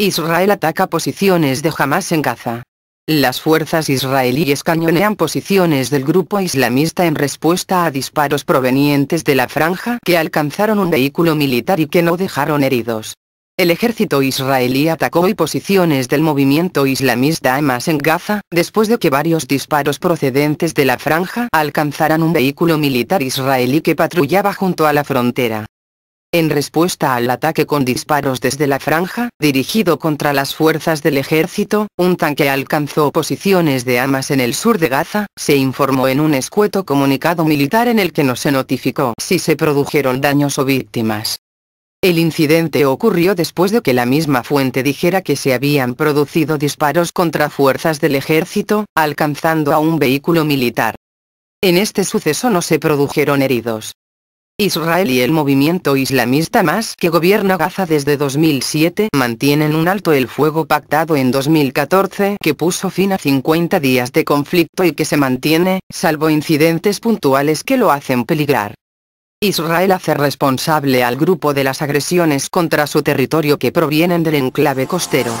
Israel ataca posiciones de Hamas en Gaza. Las fuerzas israelíes cañonean posiciones del grupo islamista en respuesta a disparos provenientes de la franja que alcanzaron un vehículo militar y que no dejaron heridos. El ejército israelí atacó posiciones del movimiento islamista Hamas en Gaza, después de que varios disparos procedentes de la franja alcanzaran un vehículo militar israelí que patrullaba junto a la frontera en respuesta al ataque con disparos desde la franja, dirigido contra las fuerzas del ejército, un tanque alcanzó posiciones de Hamas en el sur de Gaza, se informó en un escueto comunicado militar en el que no se notificó si se produjeron daños o víctimas. El incidente ocurrió después de que la misma fuente dijera que se habían producido disparos contra fuerzas del ejército, alcanzando a un vehículo militar. En este suceso no se produjeron heridos. Israel y el movimiento islamista más que gobierna Gaza desde 2007 mantienen un alto el fuego pactado en 2014 que puso fin a 50 días de conflicto y que se mantiene, salvo incidentes puntuales que lo hacen peligrar. Israel hace responsable al grupo de las agresiones contra su territorio que provienen del enclave costero.